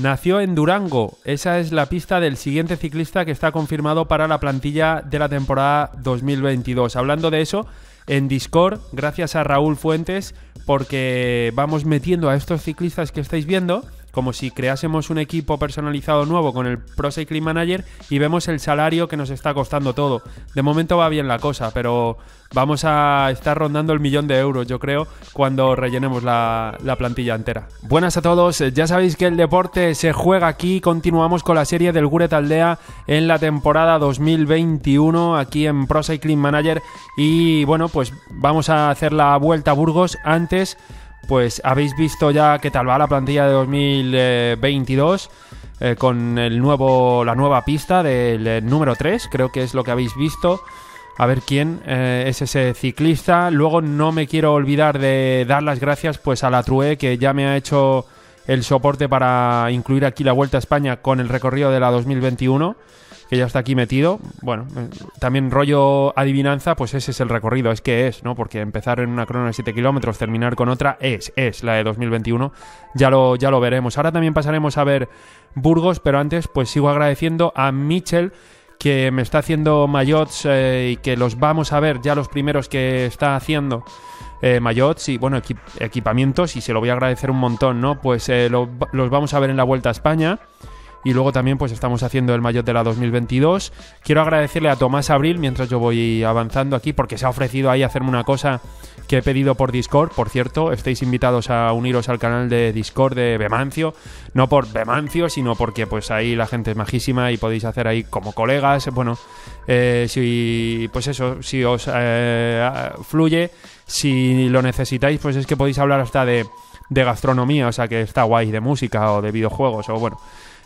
Nació en Durango. Esa es la pista del siguiente ciclista que está confirmado para la plantilla de la temporada 2022. Hablando de eso, en Discord, gracias a Raúl Fuentes, porque vamos metiendo a estos ciclistas que estáis viendo como si creásemos un equipo personalizado nuevo con el Pro Cycling Manager y vemos el salario que nos está costando todo. De momento va bien la cosa, pero vamos a estar rondando el millón de euros, yo creo, cuando rellenemos la, plantilla entera. Buenas a todos, ya sabéis que el deporte se juega aquí, continuamos con la serie del Guret Aldea en la temporada 2021 aquí en Pro Cycling Manager y bueno, pues vamos a hacer la vuelta a Burgos antes pues habéis visto ya qué tal va la plantilla de 2022 eh, con el nuevo, la nueva pista del eh, número 3, creo que es lo que habéis visto. A ver quién eh, es ese ciclista. Luego no me quiero olvidar de dar las gracias pues a la True que ya me ha hecho el soporte para incluir aquí la Vuelta a España con el recorrido de la 2021 que ya está aquí metido. Bueno, eh, también rollo adivinanza, pues ese es el recorrido, es que es, ¿no? Porque empezar en una crona de 7 kilómetros, terminar con otra, es, es la de 2021. Ya lo, ya lo veremos. Ahora también pasaremos a ver Burgos, pero antes, pues sigo agradeciendo a Mitchell que me está haciendo mayots eh, y que los vamos a ver ya los primeros que está haciendo eh, mayots y bueno equipamientos y se lo voy a agradecer un montón no pues eh, los vamos a ver en la vuelta a España y luego también pues estamos haciendo el mayotela de la 2022. Quiero agradecerle a Tomás Abril mientras yo voy avanzando aquí porque se ha ofrecido ahí hacerme una cosa que he pedido por Discord, por cierto, estáis invitados a uniros al canal de Discord de Bemancio, no por Bemancio, sino porque pues ahí la gente es majísima y podéis hacer ahí como colegas, bueno, eh, si pues eso, si os eh, fluye, si lo necesitáis, pues es que podéis hablar hasta de gastronomía, o sea que está guay, de música o de videojuegos, o bueno,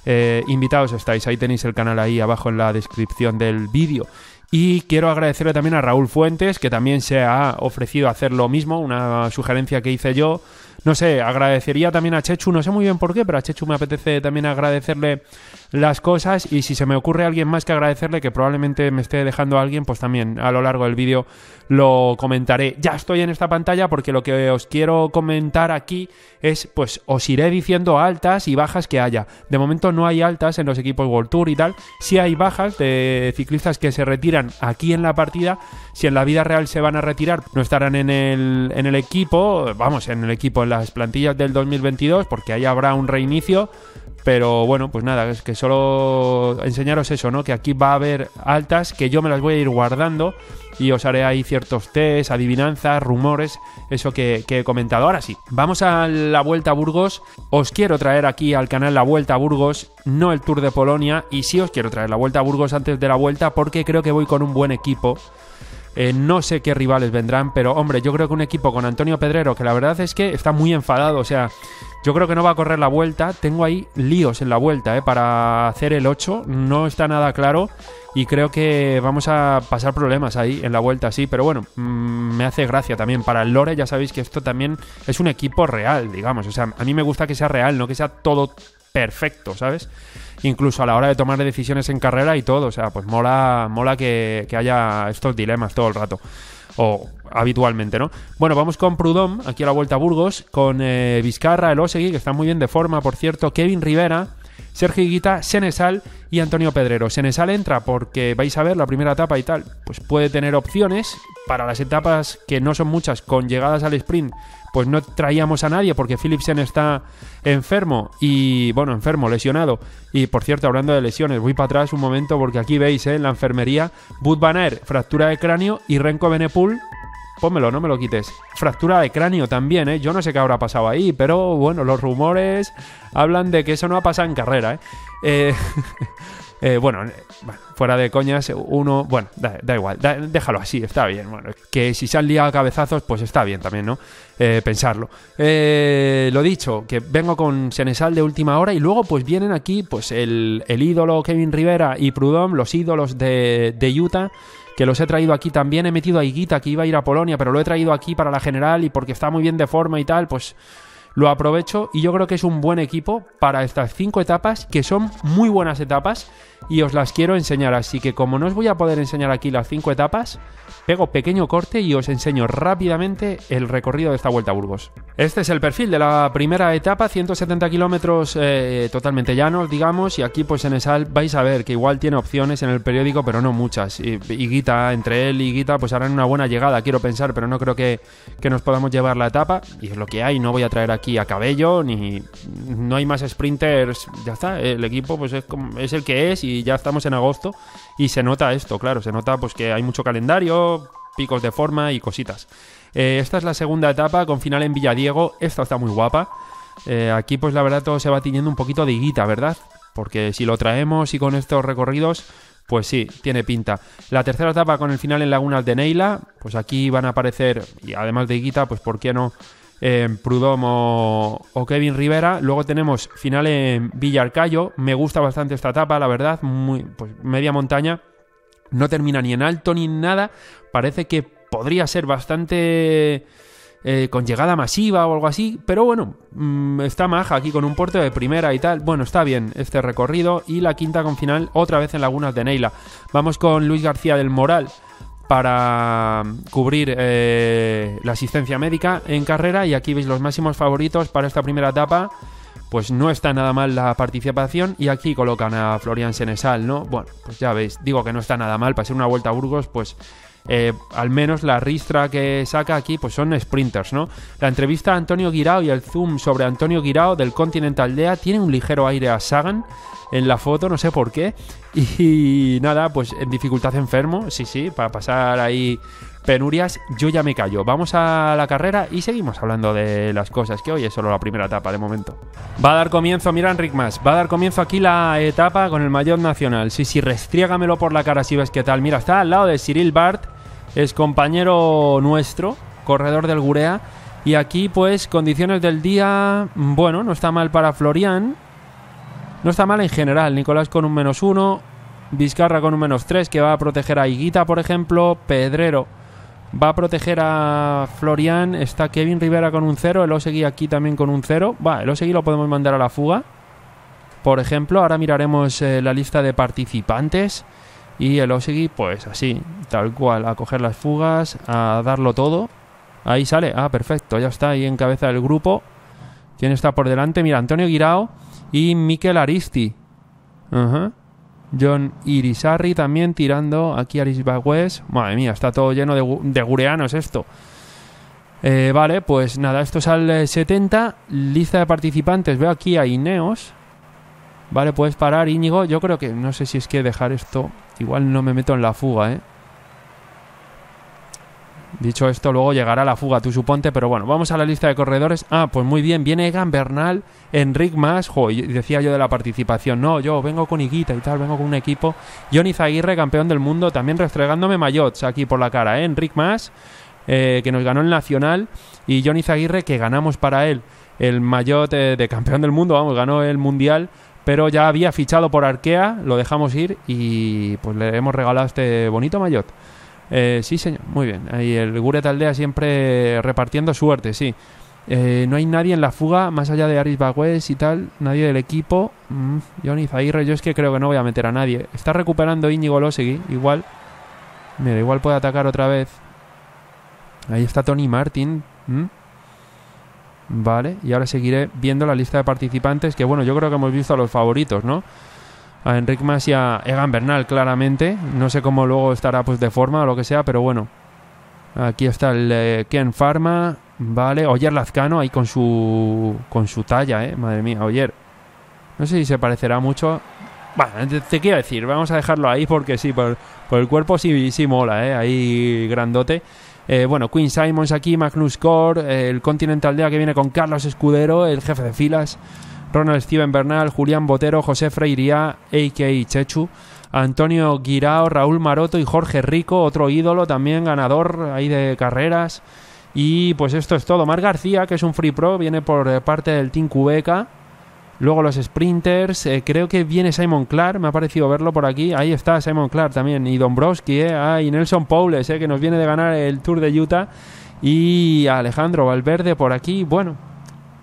eh, invitados estáis. Ahí tenéis el canal ahí abajo en la descripción del vídeo. Y quiero agradecerle también a Raúl Fuentes, que también se ha ofrecido a hacer lo mismo, una sugerencia que hice yo no sé, agradecería también a Chechu, no sé muy bien por qué, pero a Chechu me apetece también agradecerle las cosas y si se me ocurre alguien más que agradecerle, que probablemente me esté dejando a alguien, pues también a lo largo del vídeo lo comentaré. Ya estoy en esta pantalla porque lo que os quiero comentar aquí es, pues os iré diciendo altas y bajas que haya. De momento no hay altas en los equipos World Tour y tal, si hay bajas de ciclistas que se retiran aquí en la partida, si en la vida real se van a retirar, no estarán en el, en el equipo, vamos, en el equipo, en la las plantillas del 2022, porque ahí habrá un reinicio. Pero bueno, pues nada, es que solo enseñaros eso, ¿no? Que aquí va a haber altas que yo me las voy a ir guardando y os haré ahí ciertos test, adivinanzas, rumores, eso que, he comentado. Ahora sí, vamos a la Vuelta a Burgos. Os quiero traer aquí al canal la Vuelta a Burgos, no el Tour de Polonia, y sí os quiero traer la Vuelta a Burgos antes de la Vuelta porque creo que voy con un buen equipo. Eh, no sé qué rivales vendrán, pero hombre, yo creo que un equipo con Antonio Pedrero, que la verdad es que está muy enfadado, o sea, yo creo que no va a correr la vuelta. Tengo ahí líos en la vuelta eh, para hacer el 8, no está nada claro y creo que vamos a pasar problemas ahí en la vuelta, sí, pero bueno, mm, me hace gracia también. Para el Lore ya sabéis que esto también es un equipo real, digamos, o sea, a mí me gusta que sea real, no que sea todo perfecto, ¿sabes? incluso a la hora de tomar decisiones en carrera y todo. O sea, pues mola, mola que, haya estos dilemas todo el rato. O habitualmente, ¿no? Bueno, vamos con Prudhomme, aquí a la vuelta a Burgos, con eh, Vizcarra, el Osegui, que está muy bien de forma, por cierto, Kevin Rivera, Sergio Guita, Senesal y Antonio Pedrero. Senesal entra porque vais a ver la primera etapa y tal, pues puede tener opciones para las etapas que no son muchas con llegadas al sprint. Pues no traíamos a nadie porque Philipsen está enfermo y, bueno, enfermo, lesionado. Y por cierto, hablando de lesiones, voy para atrás un momento porque aquí veis en eh, la enfermería Bud Banner, fractura de cráneo y Renko Benepul, pónmelo, no me lo quites. Fractura de cráneo también, ¿eh? Yo no sé qué habrá pasado ahí, pero bueno, los rumores hablan de que eso no ha pasado en carrera, ¿eh? eh, eh bueno, fuera de coñas, uno. Bueno, da, igual, déjalo así, está bien. Bueno, que si se han liado a cabezazos, pues está bien también, ¿no? Eh, pensarlo. lo dicho, que vengo con Senesal de última hora y luego, pues vienen aquí, pues el, ídolo Kevin Rivera y Prudhomme, los ídolos de, de Utah que los he traído aquí también. He metido a Iguita que iba a ir a Polonia, pero lo he traído aquí para la general y porque está muy bien de forma y tal, pues lo aprovecho y yo creo que es un buen equipo para estas cinco etapas, que son muy buenas etapas y os las quiero enseñar. Así que como no os voy a poder enseñar aquí las cinco etapas, pego pequeño corte y os enseño rápidamente el recorrido de esta vuelta a Burgos. Este es el perfil de la primera etapa, 170 kilómetros eh, totalmente llanos, digamos, y aquí pues en Esal vais a ver que igual tiene opciones en el periódico, pero no muchas. Y, Guita, entre él y Guita, pues harán una buena llegada, quiero pensar, pero no creo que, que nos podamos llevar la etapa. Y es lo que hay, no voy a traer aquí a cabello, ni no hay más sprinters, ya está, el equipo pues es, es el que es y y ya estamos en agosto y se nota esto, claro, se nota pues que hay mucho calendario, picos de forma y cositas. Eh, esta es la segunda etapa con final en Villadiego, esta está muy guapa. Eh, aquí pues la verdad todo se va tiñendo un poquito de higuita, ¿verdad? Porque si lo traemos y con estos recorridos, pues sí, tiene pinta. La tercera etapa con el final en Lagunas de Neila, pues aquí van a aparecer, y además de higuita, pues por qué no eh, Prudomo Prudhomme o, Kevin Rivera. Luego tenemos final en Villarcayo. Me gusta bastante esta etapa, la verdad. Pues, media montaña. No termina ni en alto ni en nada. Parece que podría ser bastante... Eh, con llegada masiva o algo así, pero bueno, mm, está maja aquí con un puerto de primera y tal. Bueno, está bien este recorrido y la quinta con final otra vez en Lagunas de Neila. Vamos con Luis García del Moral para cubrir eh, la asistencia médica en carrera y aquí veis los máximos favoritos para esta primera etapa. Pues no está nada mal la participación y aquí colocan a Florian Senesal, ¿no? Bueno, pues ya veis, digo que no está nada mal, para ser una vuelta a Burgos, pues eh, al menos la ristra que saca aquí, pues son sprinters, ¿no? La entrevista a Antonio Guirao y el zoom sobre Antonio Guirao del Continental DEA tiene un ligero aire a Sagan en la foto, no sé por qué. Y, nada, pues en dificultad enfermo, sí, sí, para pasar ahí penurias, yo ya me callo. Vamos a la carrera y seguimos hablando de las cosas, que hoy es solo la primera etapa de momento. Va a dar comienzo, mira Enric más, va a dar comienzo aquí la etapa con el mayor nacional. Sí, sí, restriégamelo por la cara si ves qué tal. Mira, está al lado de Cyril Bart es compañero nuestro, corredor del Gurea. Y aquí, pues, condiciones del día, mm, bueno, no está mal para Florian. No está mal en general. Nicolás con un menos uno, Vizcarra con un menos tres, que va a proteger a Higuita, por ejemplo. Pedrero va a proteger a Florian. Está Kevin Rivera con un cero, el Osegui aquí también con un cero. Va, el Osegui lo podemos mandar a la fuga. Por ejemplo, ahora miraremos eh, la lista de participantes. Y el Osigi, pues así, tal cual, a coger las fugas, a darlo todo. Ahí sale, ah, perfecto, ya está, ahí en cabeza del grupo. ¿Quién está por delante? Mira, Antonio Guirao y Miquel Aristi. John Irisarri también tirando aquí Lisbagues Madre mía, está todo lleno de, de gureanos esto. Eh, vale, pues nada, esto es al 70. Eh, lista de participantes. Veo aquí a Ineos. Vale, puedes parar, Íñigo. Yo creo que no sé si es que dejar esto Igual no me meto en la fuga, ¿eh? Dicho esto, luego llegará la fuga, tú suponte, pero bueno, vamos a la lista de corredores. Ah, pues muy bien, viene Egan Bernal, Enric Mas, jo, decía yo de la participación, no, yo vengo con Higuita y tal, vengo con un equipo. Johnny Zaguirre, campeón del mundo, también restregándome mayots aquí por la cara, ¿eh? Enric Mas, eh, que nos ganó el Nacional, y Johnny Zaguirre, que ganamos para él el mayot de campeón del mundo, vamos, ganó el Mundial pero ya había fichado por Arkea, lo dejamos ir y pues le hemos regalado este bonito Mayot. Eh, sí, señor, muy bien. Ahí el Guret Aldea siempre repartiendo suerte, sí. Eh, no hay nadie en la fuga, más allá de Aris Bagués y tal, nadie del equipo. Mm, Johnny Zahirre, yo es que creo que no voy a meter a nadie. Está recuperando Íñigo Losegui, igual. Mira, igual puede atacar otra vez. Ahí está Tony Martin. Mm. Vale, y ahora seguiré viendo la lista de participantes, que bueno, yo creo que hemos visto a los favoritos, ¿no? A Enric Mas y a Egan Bernal, claramente. No sé cómo luego estará pues de forma o lo que sea, pero bueno. Aquí está el eh, Ken Farma vale. Oyer Lazcano ahí con su, con su talla, ¿eh? Madre mía, Oyer. No sé si se parecerá mucho. Bueno, te, quiero decir, vamos a dejarlo ahí porque sí, por, por el cuerpo sí, sí mola, ¿eh? Ahí grandote. Eh, bueno, Queen Simons aquí, Magnus Core, eh, el Continental Dea que viene con Carlos Escudero, el jefe de filas, Ronald Steven Bernal, Julián Botero, José Freiría, A.K. Chechu, Antonio Guirao, Raúl Maroto y Jorge Rico, otro ídolo también, ganador ahí de carreras. Y pues esto es todo. Mar García, que es un free pro, viene por eh, parte del Team Cubeca Luego los sprinters, eh, creo que viene Simon Clark, me ha parecido verlo por aquí. Ahí está Simon Clark también, y Dombrowski, eh, y Nelson Powles, eh, que nos viene de ganar el Tour de Utah, y Alejandro Valverde por aquí. Bueno,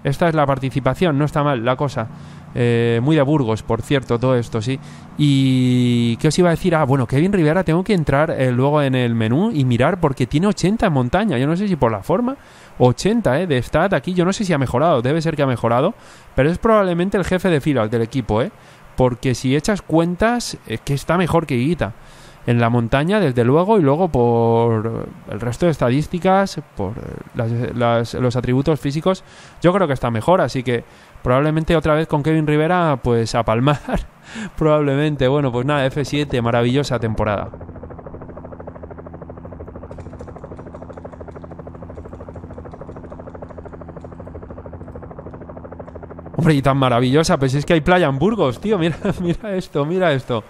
esta es la participación, no está mal la cosa. Eh, muy de Burgos, por cierto, todo esto, sí. ¿Y qué os iba a decir? Ah, bueno, Kevin Rivera, tengo que entrar eh, luego en el menú y mirar porque tiene 80 en montaña. Yo no sé si por la forma 80, ¿eh? De stat aquí yo no sé si ha mejorado, debe ser que ha mejorado, pero es probablemente el jefe de fila del equipo, ¿eh? Porque si echas cuentas, es que está mejor que Guita. En la montaña, desde luego, y luego por el resto de estadísticas, por los atributos físicos, yo creo que está mejor, así que probablemente otra vez con Kevin Rivera, pues a palmar, probablemente. Bueno, pues nada, F7, maravillosa temporada. y tan maravillosa, pues es que hay playa en Burgos, tío, mira, mira esto, mira esto.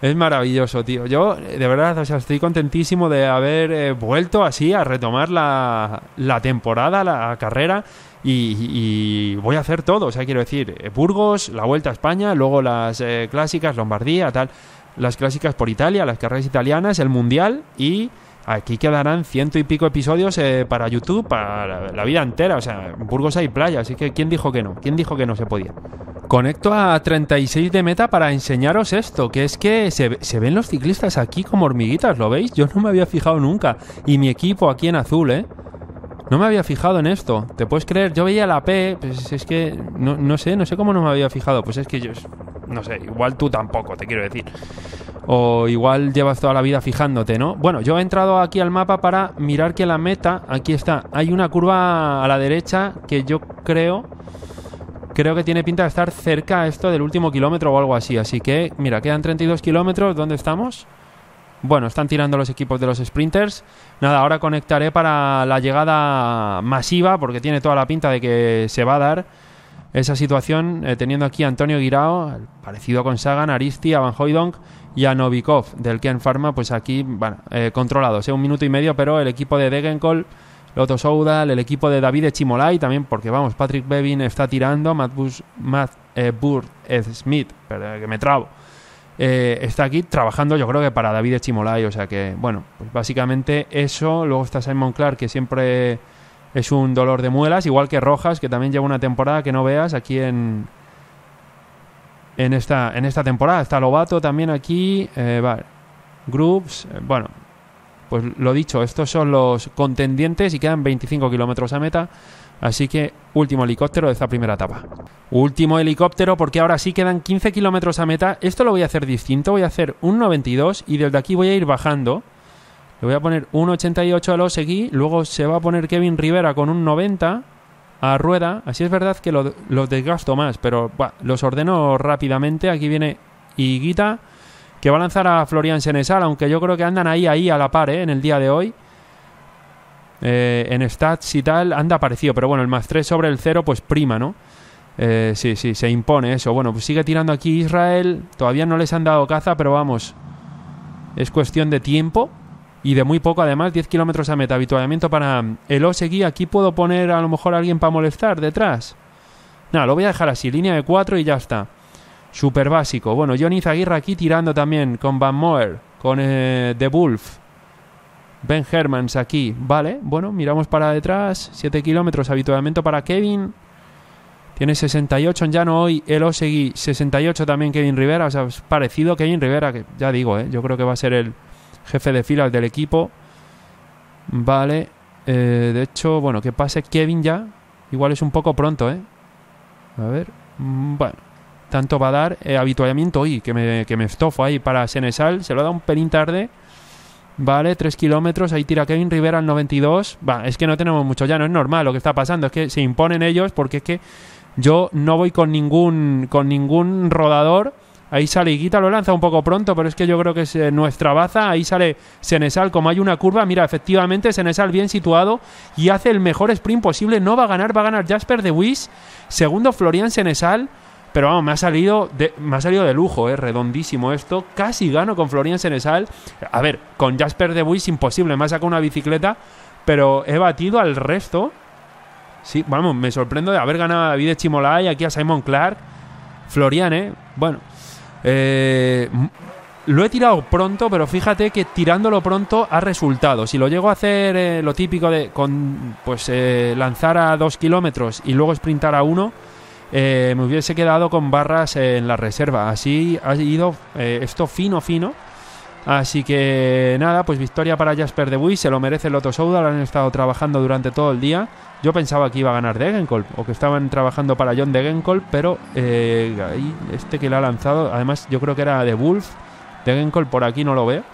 Es maravilloso, tío. Yo, de verdad, o sea, estoy contentísimo de haber eh, vuelto así a retomar la, temporada, la carrera. Y, voy a hacer todo. O sea, quiero decir, eh, Burgos, la Vuelta a España, luego las eh, clásicas, Lombardía, tal. Las clásicas por Italia, las carreras italianas, el Mundial y Aquí quedarán ciento y pico episodios eh, para YouTube, para la, vida entera. O sea, Burgos hay playa, así que ¿quién dijo que no? ¿Quién dijo que no se podía? Conecto a 36 de meta para enseñaros esto, que es que se, ven los ciclistas aquí como hormiguitas, ¿lo veis? Yo no me había fijado nunca. Y mi equipo aquí en azul, ¿eh? No me había fijado en esto. ¿Te puedes creer? Yo veía la P, pues es que no, no sé, no sé cómo no me había fijado. Pues es que yo, no sé, igual tú tampoco, te quiero decir o igual llevas toda la vida fijándote, ¿no? Bueno, yo he entrado aquí al mapa para mirar que la meta, aquí está, hay una curva a la derecha que yo creo, creo que tiene pinta de estar cerca esto del último kilómetro o algo así, así que, mira, quedan 32 kilómetros, ¿dónde estamos? Bueno, están tirando los equipos de los sprinters. Nada, ahora conectaré para la llegada masiva, porque tiene toda la pinta de que se va a dar esa situación eh, teniendo aquí a Antonio Guirao, parecido con Sagan, Aristi, a Van y a Novikov del Ken Pharma, pues aquí, bueno, eh, controlados, eh, un minuto y medio, pero el equipo de Degenkol, otro Soudal, el equipo de David Echimolai también, porque vamos, Patrick Bevin está tirando, Matt, Bush, eh, Smith, perdón, que me trabo, está aquí trabajando yo creo que para David Echimolai, o sea que, bueno, pues básicamente eso, luego está Simon Clark que siempre es un dolor de muelas, igual que Rojas, que también lleva una temporada que no veas aquí en, en, esta, en esta temporada. Está Lobato también aquí, eh, Groups, eh, bueno, pues lo dicho, estos son los contendientes y quedan 25 kilómetros a meta. Así que último helicóptero de esta primera etapa. Último helicóptero porque ahora sí quedan 15 kilómetros a meta. Esto lo voy a hacer distinto, voy a hacer un 92 y desde aquí voy a ir bajando le voy a poner un 88 a seguí luego se va a poner Kevin Rivera con un 90 a Rueda. Así es verdad que los desgasto más, pero los ordeno rápidamente. Aquí viene Higuita, que va a lanzar a Florian Senesal, aunque yo creo que andan ahí, ahí a la par ¿eh? en el día de hoy. Eh, en stats y tal anda parecido, pero bueno, el más 3 sobre el 0 pues prima, ¿no? Eh, sí, sí, se impone eso. Bueno, pues sigue tirando aquí Israel. Todavía no les han dado caza, pero vamos. Es cuestión de tiempo y de muy poco, además, 10 kilómetros a meta, habituallamiento para el Osegui. Aquí puedo poner a lo mejor a alguien para molestar detrás. Nada, lo voy a dejar así, línea de 4 y ya está. Súper básico. Bueno, Johnny Zaguirra aquí tirando también con Van Moer, con De eh, The Wolf. Ben Hermans aquí, vale. Bueno, miramos para detrás. 7 kilómetros, habituallamiento para Kevin. Tiene 68 en llano hoy, el Osegui 68 también Kevin Rivera, o sea, es parecido Kevin Rivera, que ya digo, ¿eh? yo creo que va a ser el, jefe de filas del equipo. Vale. Eh, de hecho, bueno, que pase Kevin ya. Igual es un poco pronto, ¿eh? A ver. Mm, bueno. Tanto va a dar eh, Habituallamiento. habituamiento hoy, que me, que me estofo ahí para Senesal. Se lo da un pelín tarde. Vale, 3 kilómetros. Ahí tira Kevin Rivera al 92. Va, es que no tenemos mucho ya. No es normal lo que está pasando. Es que se imponen ellos porque es que yo no voy con ningún, con ningún rodador Ahí sale Higuita, lo lanza un poco pronto, pero es que yo creo que es eh, nuestra baza. Ahí sale Senesal, como hay una curva, mira, efectivamente Senesal bien situado y hace el mejor sprint posible. No va a ganar, va a ganar Jasper de Wiss. Segundo Florian Senesal. Pero vamos, me ha salido de, me ha salido de lujo, es eh, redondísimo esto. Casi gano con Florian Senesal. A ver, con Jasper de wiss, imposible, me ha sacado una bicicleta, pero he batido al resto. Sí, vamos, me sorprendo de haber ganado a David Chimolay, aquí a Simon Clark. Florian, eh. Bueno, eh, lo he tirado pronto, pero fíjate que tirándolo pronto ha resultado. Si lo llego a hacer eh, lo típico de con, pues, eh, lanzar a dos kilómetros y luego sprintar a uno me hubiese quedado con barras en la reserva. Así ha ido esto fino, fino. Así que nada, pues victoria para Jasper De Buy, se lo merece el Otto Souda, lo han estado trabajando durante todo el día. Yo pensaba que iba a ganar Degenkolb o que estaban trabajando para John Degenkolb, pero eh, este que le ha lanzado, además yo creo que era de Wolf. Degenkolb por aquí no lo veo.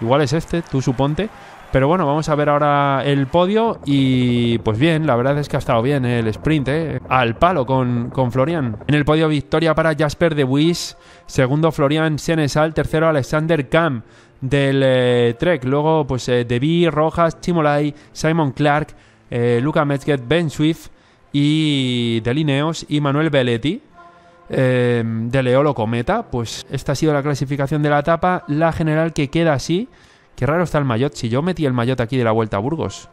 Igual es este, tú suponte. Pero bueno, vamos a ver ahora el podio y pues bien, la verdad es que ha estado bien eh, el sprint, eh, al palo con, Florian. En el podio victoria para Jasper de Wies. segundo Florian Senesal, tercero Alexander Kamm del Trek, luego pues eh, Rojas, Chimolai, Simon Clark, eh, Luca Metzger, Ben Swift y de y Manuel Belletti. Eh, de Leolo Cometa, pues esta ha sido la clasificación de la etapa, la general que queda así. Qué raro está el maillot, si yo metí el maillot aquí de la Vuelta a Burgos.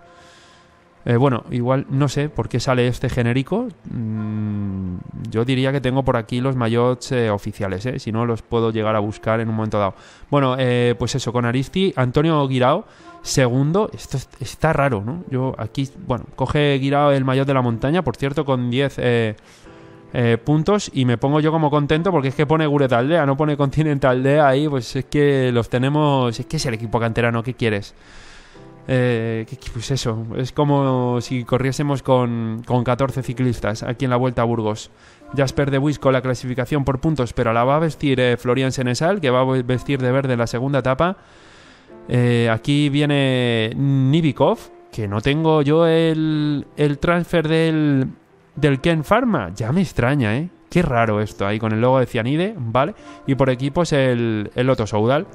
Eh, bueno, igual no sé por qué sale este genérico. Mm, yo diría que tengo por aquí los mayots eh, oficiales, eh, si no los puedo llegar a buscar en un momento dado. Bueno, pues eso, con Aristi, Antonio Guirao, segundo. Esto está raro, ¿no? Yo aquí, bueno, coge Guirao el mayot de la montaña, por cierto, con 10 puntos. Y me pongo yo como contento porque es que pone Aldea no pone Continentaldea ahí. Pues es que los tenemos, es que es el equipo canterano, ¿qué quieres? Eh, pues eso, es como si corriésemos con, 14 ciclistas aquí en la Vuelta a Burgos. Jasper de Buis con la clasificación por puntos, pero la va a vestir eh, Florian Senesal, que va a vestir de verde la segunda etapa. Eh, aquí viene Nibikov, que no tengo yo el, el transfer del, del Ken Pharma. Ya me extraña, ¿eh? Qué raro esto ahí con el logo de Cianide, ¿vale? Y por equipos el, el saudal Soudal.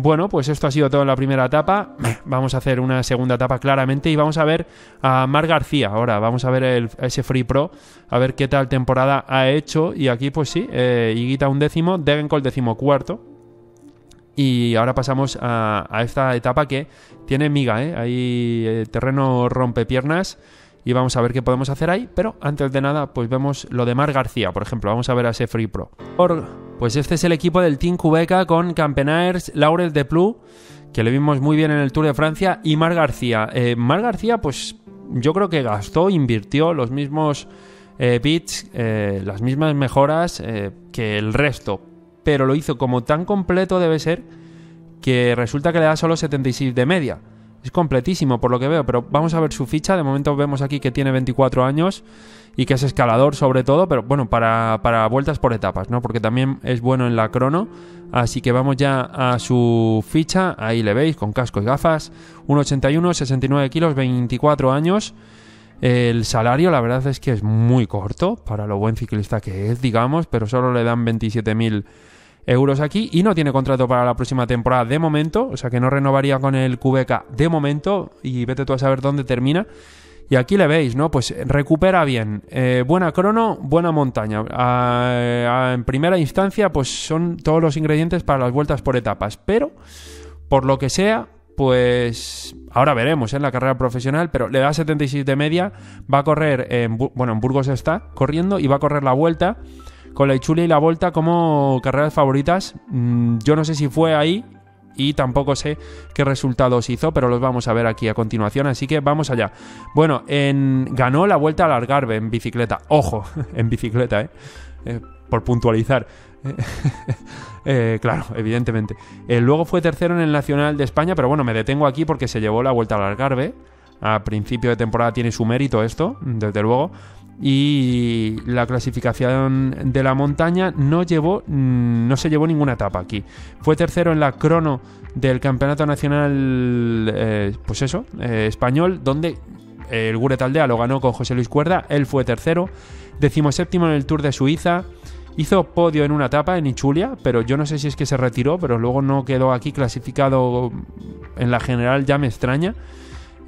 Bueno, pues esto ha sido todo en la primera etapa. Vamos a hacer una segunda etapa claramente y vamos a ver a Mar García ahora. Vamos a ver ese Free Pro, a ver qué tal temporada ha hecho. Y aquí, pues sí, eh, Higuita un décimo, Degenkol décimo cuarto. Y ahora pasamos a, esta etapa que tiene miga, ¿eh? Ahí eh, terreno rompe piernas y vamos a ver qué podemos hacer ahí. Pero antes de nada, pues vemos lo de Mar García, por ejemplo. Vamos a ver a ese Free Pro. Pues este es el equipo del Team Cubeca con Campenaers, Laurel de Plu, que le vimos muy bien en el Tour de Francia, y Mar García. Eh, Mar García, pues yo creo que gastó, invirtió los mismos eh, bits, eh, las mismas mejoras que el resto, pero lo hizo como tan completo debe ser que resulta que le da solo 76 de media. Es completísimo por lo que veo, pero vamos a ver su ficha. De momento vemos aquí que tiene 24 años y que es escalador sobre todo, pero bueno, para, vueltas por etapas, ¿no? Porque también es bueno en la crono. Así que vamos ya a su ficha. Ahí le veis, con casco y gafas. 1,81, 69 kilos, 24 años. El salario, la verdad es que es muy corto para lo buen ciclista que es, digamos, pero solo le dan 27.000 euros aquí y no tiene contrato para la próxima temporada de momento, o sea que no renovaría con el QBK de momento y vete tú a saber dónde termina. Y aquí le veis, ¿no? Pues recupera bien, eh, buena crono, buena montaña. Ah, eh, en primera instancia, pues son todos los ingredientes para las vueltas por etapas, pero por lo que sea, pues ahora veremos ¿eh? en la carrera profesional, pero le da 76 de media, va a correr, en, bueno, en Burgos está corriendo y va a correr la vuelta con la Ichuli y la Volta como carreras favoritas. Mm, yo no sé si fue ahí y tampoco sé qué resultados hizo, pero los vamos a ver aquí a continuación, así que vamos allá. Bueno, en, ganó la vuelta al Algarve en bicicleta, ojo, en bicicleta, ¿eh? eh por puntualizar. Eh, claro, evidentemente. Eh, luego fue tercero en el Nacional de España, pero bueno, me detengo aquí porque se llevó la vuelta al Algarve. A principio de temporada tiene su mérito esto, desde luego y la clasificación de la montaña no llevó mm, no se llevó ninguna etapa aquí fue tercero en la crono del campeonato nacional eh, pues eso eh, español donde el Guret Aldea lo ganó con José Luis Cuerda él fue tercero decimoséptimo en el Tour de Suiza Hizo podio en una etapa en Ichulia, pero yo no sé si es que se retiró, pero luego no quedó aquí clasificado en la general, ya me extraña.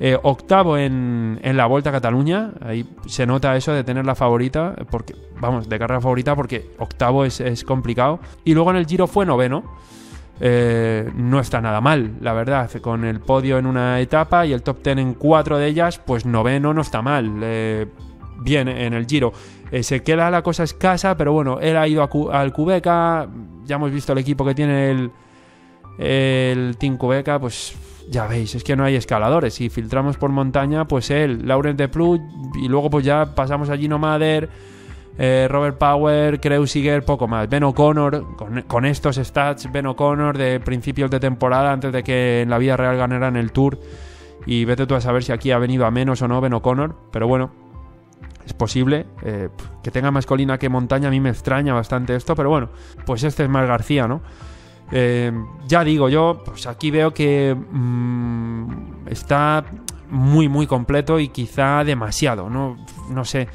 Eh, octavo en, la Vuelta a Cataluña. Ahí se nota eso de tener la favorita, porque, vamos, de carrera favorita, porque octavo es, complicado. Y luego en el Giro fue noveno. Eh, no está nada mal, la verdad. Con el podio en una etapa y el top ten en cuatro de ellas, pues noveno no está mal. Eh, bien en el Giro. se queda la cosa escasa, pero bueno, él ha ido al Cubeca. Ya hemos visto el equipo que tiene el, el Team Cubeca, pues ya veis, es que no hay escaladores. Si filtramos por montaña, pues él, Laurent de Plu, y luego pues ya pasamos a Gino Mader, eh, Robert Power, Kreuziger, poco más. Ben O'Connor, con, estos stats, Ben O'Connor de principios de temporada, antes de que en la vida real ganaran el Tour. Y vete tú a saber si aquí ha venido a menos o no Ben O'Connor, pero bueno, es posible. Eh, que tenga más colina que montaña, a mí me extraña bastante esto, pero bueno, pues este es más García, ¿no? Eh, ya digo, yo pues aquí veo que mm, está muy, muy completo y quizá demasiado, ¿no? No sé.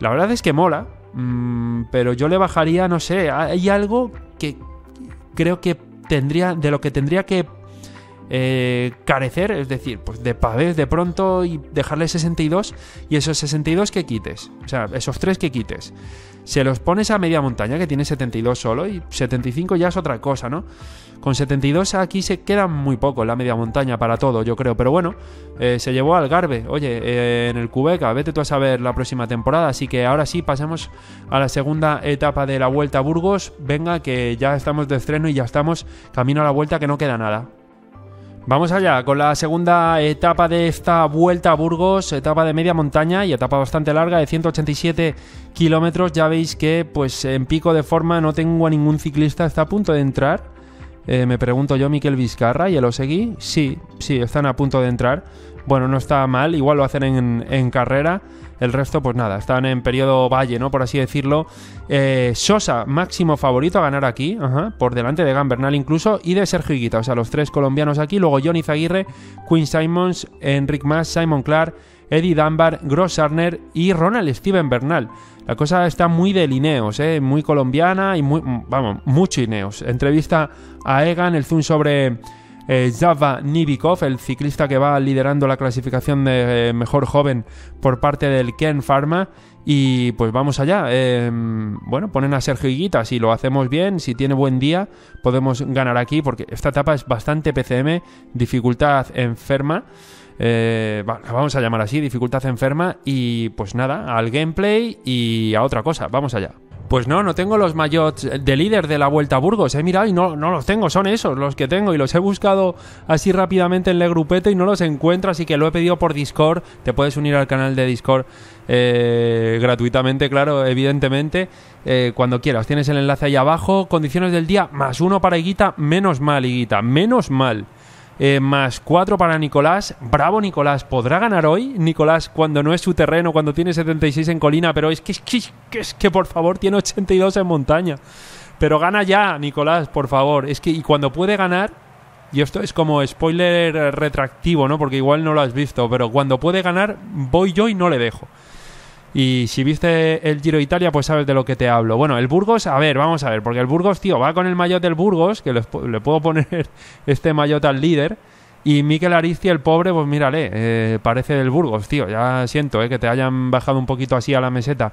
La verdad es que mola, mm, pero yo le bajaría, no sé, hay algo que creo que tendría, de lo que tendría que eh, carecer, es decir, pues de pavés de pronto y dejarle 62 y esos 62 que quites, o sea, esos 3 que quites, se los pones a media montaña que tiene 72 solo y 75 ya es otra cosa, ¿no? Con 72 aquí se queda muy poco la media montaña para todo, yo creo, pero bueno, eh, se llevó al Garbe, oye, eh, en el Cubeca, vete tú a saber la próxima temporada, así que ahora sí, pasemos a la segunda etapa de la Vuelta a Burgos, venga que ya estamos de estreno y ya estamos camino a la vuelta que no queda nada. Vamos allá con la segunda etapa de esta vuelta a Burgos, etapa de media montaña y etapa bastante larga de 187 kilómetros. Ya veis que, pues en pico de forma, no tengo a ningún ciclista, está a punto de entrar. Eh, me pregunto yo, Miquel Vizcarra, ¿y lo seguí? Sí, sí, están a punto de entrar. Bueno, no está mal, igual lo hacen en carrera. El resto, pues nada, estaban en periodo valle, ¿no? Por así decirlo. Eh, Sosa, máximo favorito a ganar aquí, por delante de Bernal incluso, y de Sergio Higuita, o sea, los tres colombianos aquí. Luego Johnny Zaguirre, Quinn Simons, Enric Mas, Simon Clark, Eddie Dunbar, Gross Arner y Ronald Steven Bernal. La cosa está muy de Lineos, ¿eh? muy colombiana y muy, vamos, mucho Ineos. Entrevista a Egan, el Zoom sobre eh, Java Nibikov, el ciclista que va liderando la clasificación de eh, mejor joven por parte del Ken Pharma. Y pues vamos allá. Em, bueno, ponen a Sergio Higuita. Si lo hacemos bien, si tiene buen día, podemos ganar aquí, porque esta etapa es bastante PCM, dificultad enferma. Eh, vamos a llamar así, dificultad enferma. Y pues nada, al gameplay y a otra cosa. Vamos allá. Pues no, no tengo los mayots de líder de la Vuelta a Burgos. He mirado y no, no los tengo, son esos los que tengo y los he buscado así rápidamente en le grupete y no los encuentro, así que lo he pedido por Discord. Te puedes unir al canal de Discord eh, gratuitamente, claro, evidentemente. Eh, cuando quieras, tienes el enlace ahí abajo. Condiciones del día, más uno para Higuita, menos mal, Higuita, menos mal. Eh, más 4 para Nicolás. Bravo Nicolás, ¿podrá ganar hoy? Nicolás, cuando no es su terreno, cuando tiene 76 en colina, pero es que, es que, es que, por favor tiene 82 en montaña. Pero gana ya, Nicolás, por favor. Es que, y cuando puede ganar, y esto es como spoiler retractivo, ¿no? Porque igual no lo has visto, pero cuando puede ganar, voy yo y no le dejo. Y si viste el Giro Italia, pues sabes de lo que te hablo. Bueno, el Burgos, a ver, vamos a ver, porque el Burgos, tío, va con el maillot del Burgos, que le, puedo poner este maillot al líder. Y Miquel Aristi, el pobre, pues mírale, eh, parece del Burgos, tío. Ya siento eh, que te hayan bajado un poquito así a la meseta,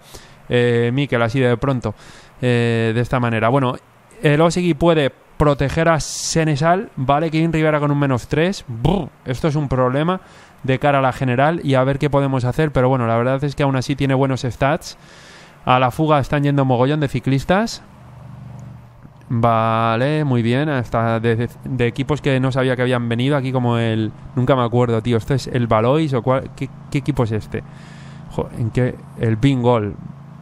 eh, Miquel, así de pronto, eh, de esta manera. Bueno, el Osegui puede proteger a Senesal, vale, que Rivera con un menos 3. Esto es un problema de cara a la general y a ver qué podemos hacer. Pero bueno, la verdad es que aún así tiene buenos stats. A la fuga están yendo mogollón de ciclistas. Vale, muy bien. Hasta de, equipos que no sabía que habían venido. Aquí como el... Nunca me acuerdo, tío. ¿Esto es el Valois o cuál, qué, equipo es este? ¿En qué? El Bingol.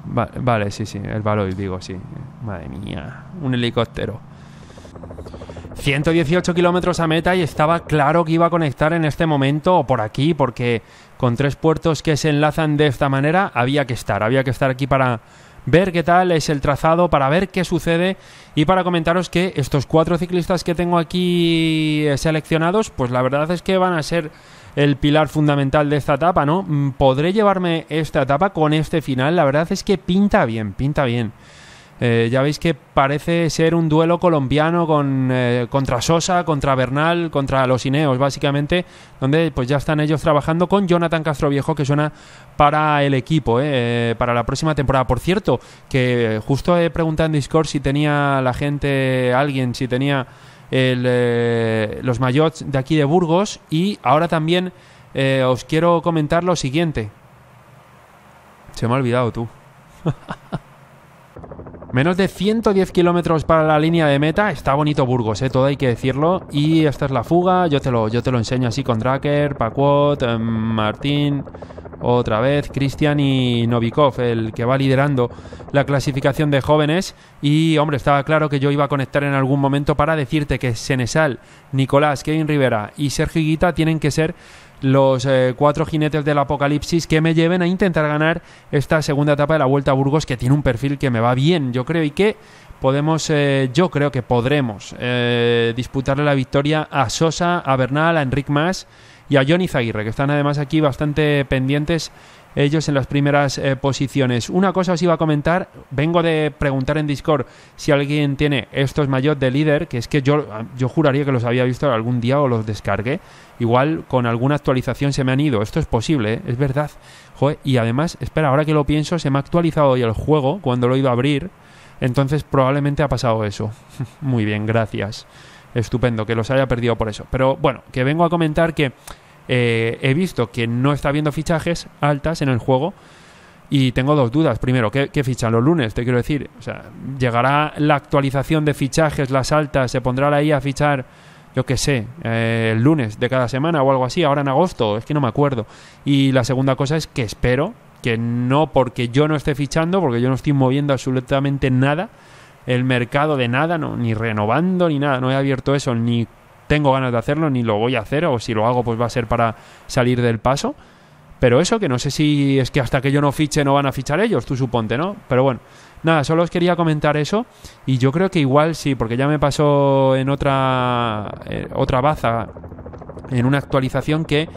vale, sí, sí. El Valois, digo, sí. Madre mía. Un helicóptero. 118 kilómetros a meta y estaba claro que iba a conectar en este momento o por aquí, porque con tres puertos que se enlazan de esta manera había que estar, había que estar aquí para ver qué tal es el trazado, para ver qué sucede y para comentaros que estos cuatro ciclistas que tengo aquí seleccionados, pues la verdad es que van a ser el pilar fundamental de esta etapa, ¿no? Mm, ¿Podré llevarme esta etapa con este final? La verdad es que pinta bien, pinta bien. Eh, ya veis que parece ser un duelo colombiano con, eh, contra Sosa, contra Bernal, contra los Ineos, básicamente, donde pues ya están ellos trabajando con Jonathan Castroviejo, que suena para el equipo, eh, para la próxima temporada. Por cierto, que justo he preguntado en Discord si tenía la gente, alguien, si tenía los mayots de aquí de Burgos, y ahora también os quiero comentar lo siguiente. Se me ha olvidado tú. Menos de 110 kilómetros para la línea de meta. Está bonito Burgos, eh, todo hay que decirlo. Y esta es la fuga. Yo te lo, yo te lo enseño así con Draker, Pacuot, em, Martín, otra vez, Cristian y Novikov, el que va liderando la clasificación de jóvenes. Y hombre, estaba claro que yo iba a conectar en algún momento para decirte que Senesal, Nicolás, Kevin Rivera y Sergio Guita tienen que ser los eh, cuatro jinetes del apocalipsis que me lleven a intentar ganar esta segunda etapa de la Vuelta a Burgos que tiene un perfil que me va bien, yo creo, y que podemos, eh, yo creo que podremos eh, disputarle la victoria a Sosa, a Bernal, a Enric Mas y a Johnny Zaguirre, que están además aquí bastante pendientes ellos en las primeras eh, posiciones. Una cosa os iba a comentar, vengo de preguntar en Discord si alguien tiene estos mayores de líder, que es que yo, yo juraría que los había visto algún día o los descargué. Igual con alguna actualización se me han ido, esto es posible, ¿eh? es verdad. y además, espera, ahora que lo pienso, se me ha actualizado hoy el juego cuando lo he ido a abrir, entonces probablemente ha pasado eso. Muy bien, gracias estupendo que los haya perdido por eso. Pero bueno, que vengo a comentar que eh, he visto que no está habiendo fichajes altas en el juego y tengo dos dudas. Primero, ¿qué, ¿qué, fichan los lunes? Te quiero decir, ¿llegará la actualización de fichajes, las altas? ¿Se pondrá ahí a fichar, yo qué sé, eh, el lunes de cada semana o algo así? Ahora en agosto, es que no me acuerdo. Y la segunda cosa es que espero que no porque yo no esté fichando, porque yo no estoy moviendo absolutamente nada, el mercado de nada, no, ni renovando ni nada, no he abierto eso, ni tengo ganas de hacerlo, ni lo voy a hacer, o si lo hago, pues va a ser para salir del paso. Pero eso, que no sé si es que hasta que yo no fiche no van a fichar ellos, tú suponte, ¿no? Pero bueno, nada, solo os quería comentar eso y yo creo que igual sí, porque ya me pasó en otra, eh, otra baza, en una actualización que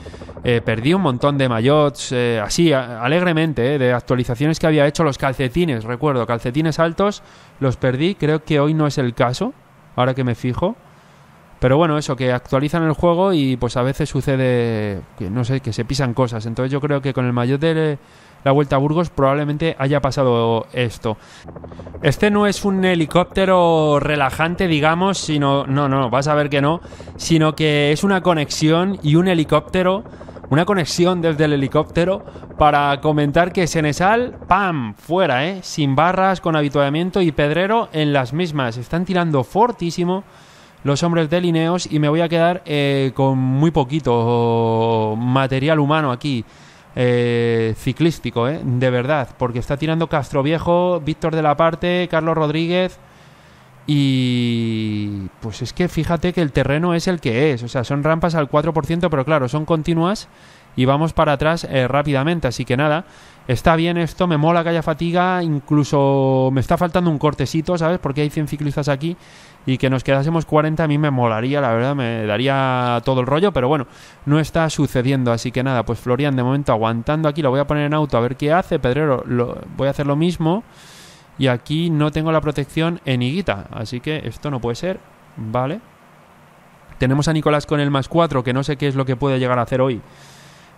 eh, perdí un montón de mayots, eh, así, alegremente, de actualizaciones que había hecho, los calcetines, recuerdo, calcetines altos, los perdí, creo que hoy no es el caso, ahora que me fijo. Pero bueno, eso, que actualizan el juego y pues a veces sucede, que, no sé, que se pisan cosas. Entonces yo creo que con el mayor de la Vuelta a Burgos probablemente haya pasado esto. Este no es un helicóptero relajante, digamos, sino, no, no, vas a ver que no, sino que es una conexión y un helicóptero una conexión desde el helicóptero para comentar que Senesal, ¡pam! fuera, ¿eh? Sin barras, con habituamiento y pedrero en las mismas. Están tirando fortísimo los hombres de Lineos y me voy a quedar eh, con muy poquito material humano aquí. Eh, ciclístico, eh, de verdad, porque está tirando Castro Viejo, Víctor de la Parte, Carlos Rodríguez y pues es que fíjate que el terreno es el que es, o sea, son rampas al 4%, pero claro, son continuas y vamos para atrás eh, rápidamente. Así que nada, está bien esto, me mola que haya fatiga, incluso me está faltando un cortecito, ¿sabes? Porque hay 100 ciclistas aquí y que nos quedásemos 40 a mí me molaría, la verdad, me daría todo el rollo, pero bueno, no está sucediendo, así que nada, pues Florian de momento aguantando aquí, lo voy a poner en auto a ver qué hace, Pedrero, lo, voy a hacer lo mismo y aquí no tengo la protección en higuita, así que esto no puede ser, ¿vale? Tenemos a Nicolás con el más 4, que no sé qué es lo que puede llegar a hacer hoy.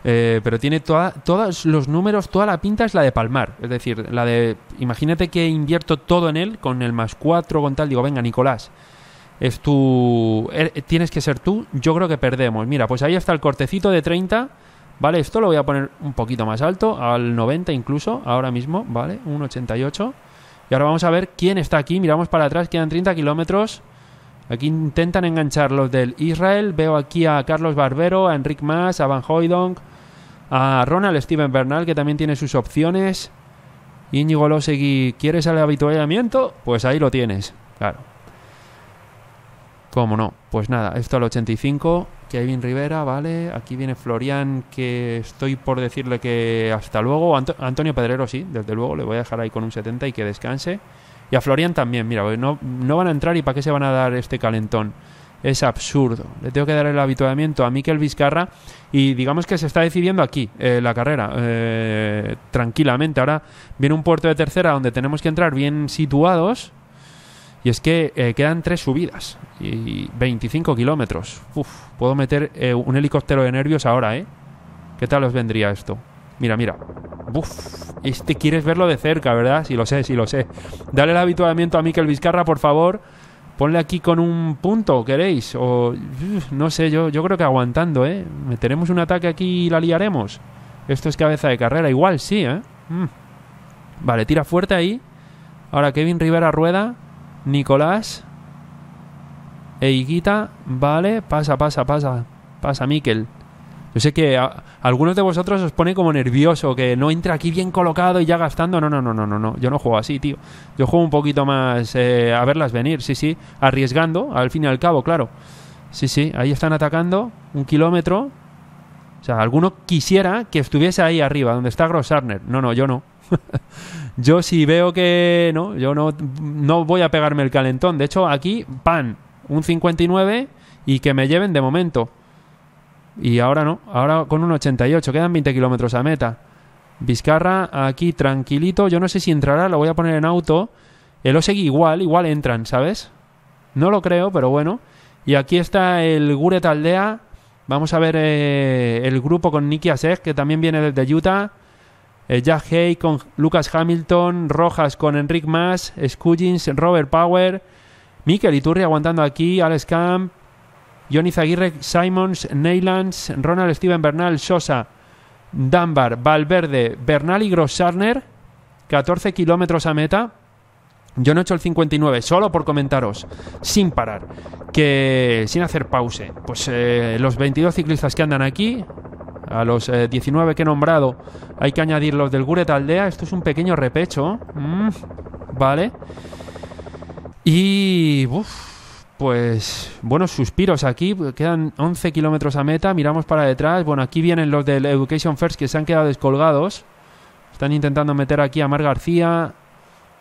Eh, pero tiene toda, todos los números, toda la pinta es la de palmar. Es decir, la de. Imagínate que invierto todo en él, con el más 4, con tal. Digo, venga, Nicolás, es tu. Er, tienes que ser tú. Yo creo que perdemos. Mira, pues ahí está el cortecito de 30. Vale, esto lo voy a poner un poquito más alto, al 90 incluso, ahora mismo, ¿vale? Un 88. Y ahora vamos a ver quién está aquí. Miramos para atrás, quedan 30 kilómetros. Aquí intentan enganchar los del Israel. Veo aquí a Carlos Barbero, a Enric Mas, a Van Hoydonk, a Ronald Steven Bernal, que también tiene sus opciones. Íñigo Losegui, ¿quieres el habituallamiento? Pues ahí lo tienes, claro. ¿Cómo no? Pues nada, esto al 85, Kevin Rivera, vale. Aquí viene Florian, que estoy por decirle que hasta luego. Antonio Pedrero, sí, desde luego, le voy a dejar ahí con un 70 y que descanse. Y a Florian también, mira, no, no van a entrar y para qué se van a dar este calentón es absurdo. Le tengo que dar el habituamiento a Miquel Vizcarra y digamos que se está decidiendo aquí eh, la carrera eh, tranquilamente. Ahora viene un puerto de tercera donde tenemos que entrar bien situados y es que eh, quedan tres subidas y 25 kilómetros. Uf, puedo meter un helicóptero de nervios ahora, ¿eh? ¿Qué tal os vendría esto? Mira, mira. Uf, este quieres verlo de cerca, ¿verdad? Si lo sé, sí lo sé. Dale el habituamiento a Miquel Vizcarra, por favor. Ponle aquí con un punto, ¿queréis? O no sé, yo, yo creo que aguantando, ¿eh? Meteremos un ataque aquí y la liaremos. Esto es cabeza de carrera, igual sí, ¿eh? Mm. Vale, tira fuerte ahí. Ahora Kevin Rivera rueda. Nicolás. Eiguita. Vale, pasa, pasa, pasa. Pasa Miquel. Yo sé que algunos de vosotros os pone como nervioso, que no entra aquí bien colocado y ya gastando. No, no, no, no, no, no. Yo no juego así, tío. Yo juego un poquito más eh, a verlas venir, sí, sí. Arriesgando, al fin y al cabo, claro. Sí, sí, ahí están atacando, un kilómetro. O sea, alguno quisiera que estuviese ahí arriba, donde está Grossarner. No, no, yo no. yo sí veo que no, yo no, no voy a pegarme el calentón. De hecho, aquí, pan, un 59 y que me lleven de momento. Y ahora no, ahora con un 88, quedan 20 kilómetros a meta. Vizcarra aquí tranquilito, yo no sé si entrará, lo voy a poner en auto. El Osegui igual, igual entran, ¿sabes? No lo creo, pero bueno. Y aquí está el Guret Aldea. Vamos a ver eh, el grupo con Nicky Aseg, que también viene desde Utah. Eh, Jack Hay con Lucas Hamilton, Rojas con Enric Mas, Scuggins, Robert Power, Mikel Iturri aguantando aquí, Alex Camp, Johnny Zaguirre, Simons, Neylands, Ronald Steven Bernal, Sosa, Dunbar, Valverde, Bernal y Grossarner. 14 kilómetros a meta. Yo no he hecho el 59, solo por comentaros, sin parar, que sin hacer pause. Pues eh, los 22 ciclistas que andan aquí, a los 19 eh, que he nombrado, hay que añadir los del Guret Aldea. Esto es un pequeño repecho. Mm, vale. Y. Uf, pues buenos suspiros aquí, quedan 11 kilómetros a meta, miramos para detrás, bueno, aquí vienen los del Education First que se han quedado descolgados, están intentando meter aquí a Mar García,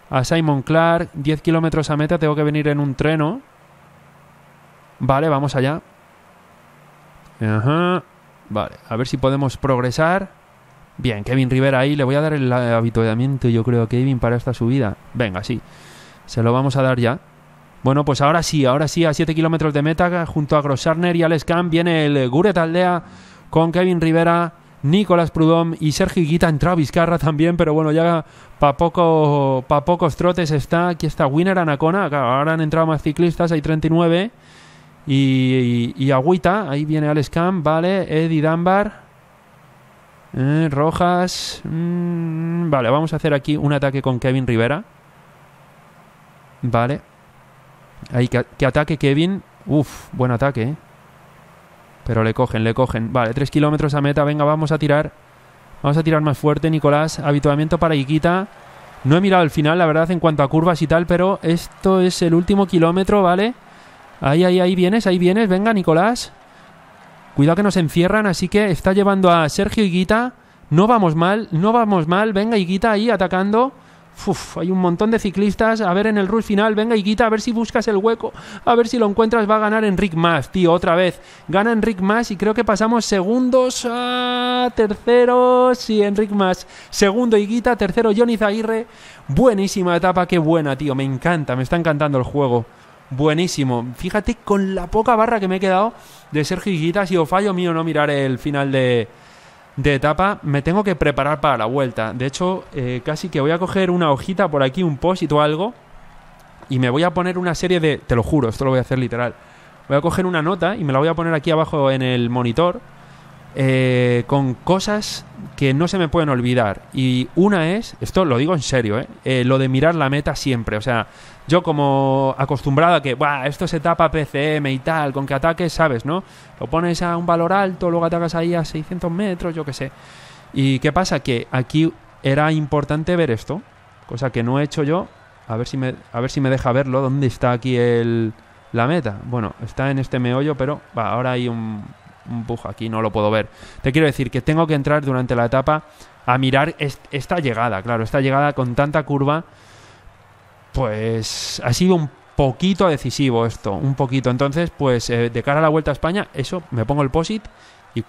a Simon Clark, 10 kilómetros a meta, tengo que venir en un treno, vale, vamos allá, ajá, vale, a ver si podemos progresar, bien, Kevin Rivera ahí, le voy a dar el habituamiento yo creo que Kevin para esta subida, venga, sí, se lo vamos a dar ya. Bueno, pues ahora sí, ahora sí, a 7 kilómetros de meta, junto a Grossarner y Alex viene el Guret Aldea con Kevin Rivera, Nicolás Prudhomme y Sergio Guita en Vizcarra también, pero bueno, ya para poco, pa pocos trotes está. Aquí está Winner Anacona, ahora han entrado más ciclistas, hay 39. Y, y, Agüita, ahí viene Alex Kamp, vale, Eddie Dunbar, eh, Rojas, mm, vale, vamos a hacer aquí un ataque con Kevin Rivera, vale, Ahí que, ataque Kevin. Uf, buen ataque, eh. Pero le cogen, le cogen. Vale, 3 kilómetros a meta. Venga, vamos a tirar. Vamos a tirar más fuerte, Nicolás. Habituamiento para Iquita. No he mirado el final, la verdad, en cuanto a curvas y tal, pero esto es el último kilómetro, ¿vale? Ahí, ahí, ahí vienes, ahí vienes. Venga, Nicolás. Cuidado que nos encierran, así que está llevando a Sergio Iguita. No vamos mal, no vamos mal. Venga, Iguita, ahí atacando. Uf, hay un montón de ciclistas. A ver en el rush final. Venga, Iguita a ver si buscas el hueco. A ver si lo encuentras. Va a ganar Enric Mas, tío, otra vez. Gana Enric Mas y creo que pasamos segundos a terceros. Sí, Enric Mas. Segundo Iguita tercero Johnny Zaguirre. Buenísima etapa, qué buena, tío. Me encanta, me está encantando el juego. Buenísimo. Fíjate con la poca barra que me he quedado de Sergio Higuita. Si sido fallo mío no mirar el final de de etapa, me tengo que preparar para la vuelta. De hecho, eh, casi que voy a coger una hojita por aquí, un post o algo, y me voy a poner una serie de. Te lo juro, esto lo voy a hacer literal. Voy a coger una nota y me la voy a poner aquí abajo en el monitor eh, con cosas que no se me pueden olvidar. Y una es, esto lo digo en serio, eh, eh lo de mirar la meta siempre. O sea, yo como acostumbrado a que, esto es etapa PCM y tal, con que ataques, sabes, ¿no? Lo pones a un valor alto, luego atacas ahí a 600 metros, yo qué sé. ¿Y qué pasa? Que aquí era importante ver esto, cosa que no he hecho yo. A ver si me, a ver si me deja verlo. ¿Dónde está aquí el, la meta? Bueno, está en este meollo, pero va, ahora hay un, un aquí, no lo puedo ver. Te quiero decir que tengo que entrar durante la etapa a mirar esta llegada, claro, esta llegada con tanta curva pues ha sido un poquito decisivo esto, un poquito. Entonces, pues eh, de cara a la Vuelta a España, eso, me pongo el POSIT y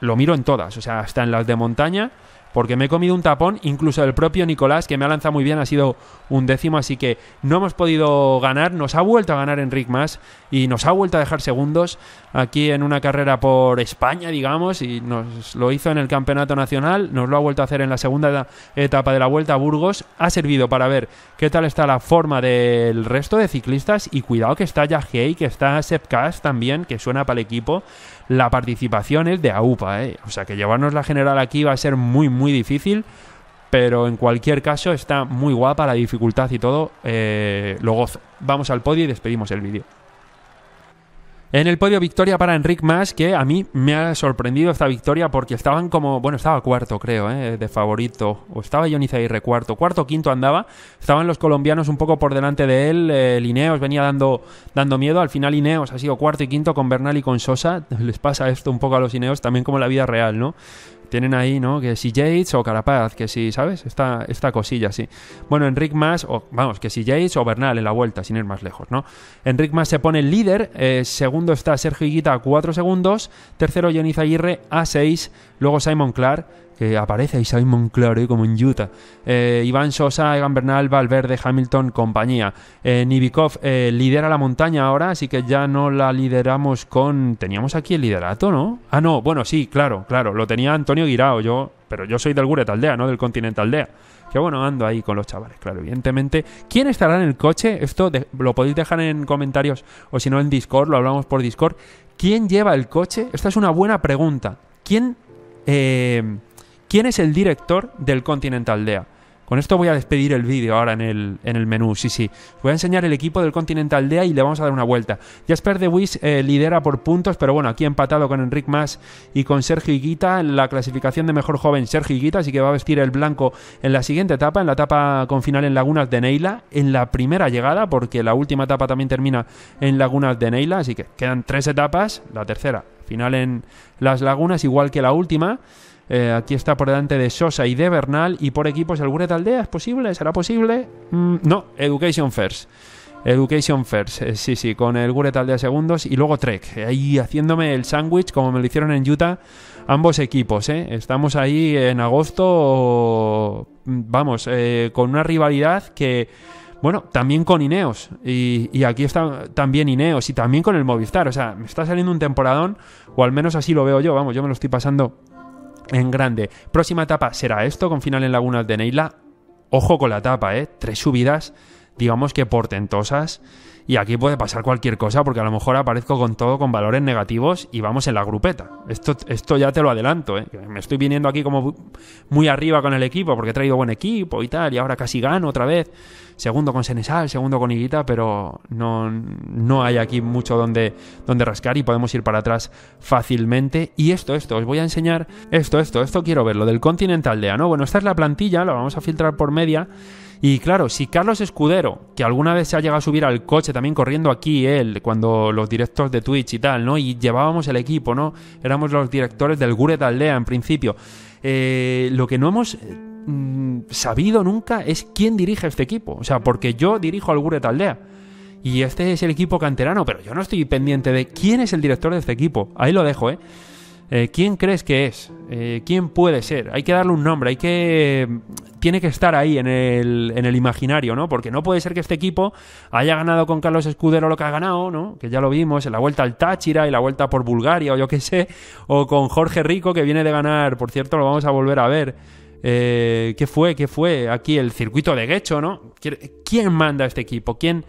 lo miro en todas, o sea, hasta en las de montaña porque me he comido un tapón, incluso el propio Nicolás, que me ha lanzado muy bien, ha sido un décimo, así que no hemos podido ganar, nos ha vuelto a ganar Enric más y nos ha vuelto a dejar segundos aquí en una carrera por España, digamos, y nos lo hizo en el Campeonato Nacional, nos lo ha vuelto a hacer en la segunda etapa de la Vuelta a Burgos, ha servido para ver qué tal está la forma del resto de ciclistas y cuidado que está hey que está Sepkas también, que suena para el equipo. La participación es de AUPA, ¿eh? O sea que llevarnos la general aquí va a ser muy, muy difícil. Pero en cualquier caso está muy guapa la dificultad y todo. Eh, lo gozo. Vamos al podio y despedimos el vídeo. En el podio victoria para Enric Mas, que a mí me ha sorprendido esta victoria porque estaban como, bueno, estaba cuarto creo, ¿eh? de favorito, o estaba Johnny Zaire cuarto, cuarto quinto andaba, estaban los colombianos un poco por delante de él, El eh, Lineos venía dando, dando miedo, al final Lineos ha sido cuarto y quinto con Bernal y con Sosa, les pasa esto un poco a los Ineos, también como la vida real, ¿no? tienen ahí, ¿no? Que si Yates o Carapaz, que si, ¿sabes? Esta, esta cosilla sí. Bueno, Enric Mas, o, vamos, que si Yates o Bernal en la vuelta, sin ir más lejos, ¿no? Enric Mas se pone líder, eh, segundo está Sergio Higuita a cuatro segundos, tercero Johnny Aguirre a 6, luego Simon Clark que aparece Simon claro, eh, como en Utah, eh, Iván Sosa, Egan Bernal, Valverde, Hamilton, compañía. Eh, Nibikov lidera la montaña ahora, así que ya no la lideramos con... Teníamos aquí el liderato, ¿no? Ah, no, bueno, sí, claro, claro, lo tenía Antonio Guirao, yo, pero yo soy del Gureta Aldea, no del Continente Aldea. Que bueno, ando ahí con los chavales, claro, evidentemente. ¿Quién estará en el coche? Esto lo podéis dejar en comentarios o si no en Discord, lo hablamos por Discord. ¿Quién lleva el coche? Esta es una buena pregunta. ¿Quién eh, quién es el director del Continental DEA. Con esto voy a despedir el vídeo ahora en el, en el, menú, sí, sí. Voy a enseñar el equipo del Continental DEA y le vamos a dar una vuelta. Jasper de Wies eh, lidera por puntos, pero bueno, aquí empatado con Enric Mas y con Sergio Guita en la clasificación de mejor joven Sergio Guita, así que va a vestir el blanco en la siguiente etapa, en la etapa con final en Lagunas de Neila, en la primera llegada, porque la última etapa también termina en Lagunas de Neila, así que quedan tres etapas, la tercera, final en las Lagunas, igual que la última. Eh, aquí está por delante de Sosa y de Bernal. Y por equipos el Guret Aldea. ¿Es posible? ¿Será posible? Mm, no, Education First. Education First, eh, sí, sí, con el Guret Aldea segundos y luego Trek. Eh, ahí haciéndome el sándwich como me lo hicieron en Utah ambos equipos. ¿eh? Estamos ahí en agosto, vamos, con una rivalidad que, bueno, también con Ineos. Y, y, aquí está también Ineos y también con el Movistar. O sea, me está saliendo un temporadón, o al menos así lo veo yo, vamos, yo me lo estoy pasando en grande. Próxima etapa será esto, con final en Lagunas de Neila. Ojo con la etapa, ¿eh? Tres subidas, digamos que portentosas. Y aquí puede pasar cualquier cosa porque a lo mejor aparezco con todo con valores negativos y vamos en la grupeta. Esto, esto ya te lo adelanto, ¿eh? Me estoy viniendo aquí como muy arriba con el equipo porque he traído buen equipo y tal, y ahora casi gano otra vez. Segundo con Senesal, segundo con Higuita, pero no, no hay aquí mucho donde, donde rascar y podemos ir para atrás fácilmente. Y esto, esto, os voy a enseñar esto, esto, esto quiero verlo, del Continental de ¿no? Bueno, esta es la plantilla, la vamos a filtrar por media. Y claro, si Carlos Escudero, que alguna vez se ha llegado a subir al coche también corriendo aquí él, cuando los directos de Twitch y tal, ¿no? Y llevábamos el equipo, ¿no? Éramos los directores del Guret Aldea en principio. Eh, lo que no hemos eh, mm, sabido nunca es quién dirige este equipo. O sea, porque yo dirijo al Guret Aldea. Y este es el equipo canterano, pero yo no estoy pendiente de quién es el director de este equipo. Ahí lo dejo, ¿eh? Eh, ¿Quién crees que es? Eh, ¿Quién puede ser? Hay que darle un nombre, hay que. Tiene que estar ahí en el, imaginario, ¿no? Porque no puede ser que este equipo haya ganado con Carlos Escudero lo que ha ganado, ¿no? Que ya lo vimos en la vuelta al Táchira y la vuelta por Bulgaria o yo qué sé, o con Jorge Rico que viene de ganar, por cierto, lo vamos a volver a ver. Eh, ¿Qué fue? ¿Qué fue? Aquí el circuito de Guecho, ¿no? ¿Quién manda este equipo? ¿Quién.?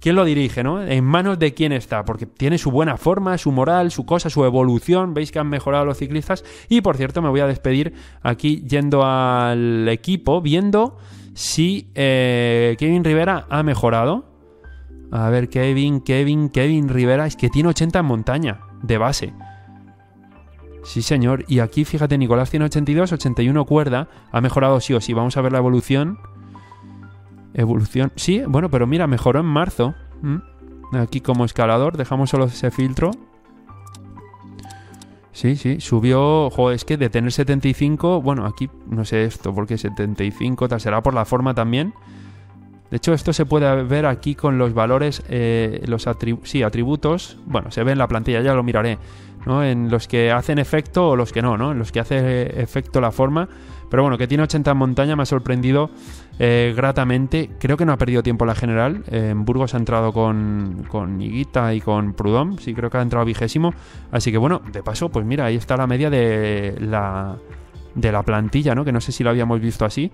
¿Quién lo dirige, no? ¿En manos de quién está? Porque tiene su buena forma, su moral, su cosa, su evolución. Veis que han mejorado los ciclistas. Y por cierto, me voy a despedir aquí yendo al equipo, viendo si eh, Kevin Rivera ha mejorado. A ver, Kevin, Kevin, Kevin Rivera. Es que tiene 80 en montaña, de base. Sí, señor. Y aquí, fíjate, Nicolás tiene 82, 81 cuerda. Ha mejorado sí o sí. Vamos a ver la evolución. Evolución. Sí, bueno, pero mira, mejoró en marzo. Mm. Aquí como escalador, dejamos solo ese filtro. Sí, sí, subió. Joder, es que de tener 75, bueno, aquí no sé esto, porque 75 tal, será por la forma también. De hecho, esto se puede ver aquí con los valores, eh, los sí, atributos. Bueno, se ve en la plantilla, ya lo miraré. ¿no? En los que hacen efecto o los que no, ¿no? En los que hace efecto la forma. Pero bueno, que tiene 80 en montaña me ha sorprendido eh, gratamente. Creo que no ha perdido tiempo la general. Eh, en Burgos ha entrado con, con Higuita y con Prudhomme. Sí, creo que ha entrado vigésimo. Así que bueno, de paso, pues mira, ahí está la media de la, de la plantilla, ¿no? Que no sé si la habíamos visto así.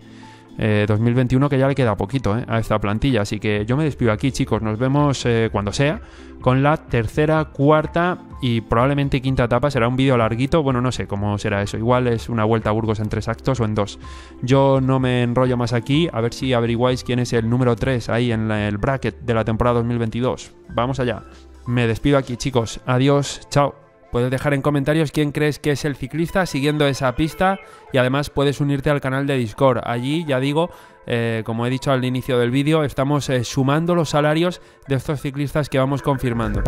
2021 eh, que ya le queda poquito eh, a esta plantilla. Así que yo me despido aquí, chicos. Nos vemos eh, cuando sea con la tercera, cuarta y probablemente quinta etapa. Será un vídeo larguito. Bueno, no sé cómo será eso. Igual es una vuelta a Burgos en tres actos o en dos. Yo no me enrollo más aquí. A ver si averiguáis quién es el número 3 ahí en el bracket de la temporada 2022. Vamos allá. Me despido aquí, chicos. Adiós. Chao. Puedes dejar en comentarios quién crees que es el ciclista siguiendo esa pista y además puedes unirte al canal de Discord. Allí, ya digo, eh, como he dicho al inicio del vídeo, estamos eh, sumando los salarios de estos ciclistas que vamos confirmando.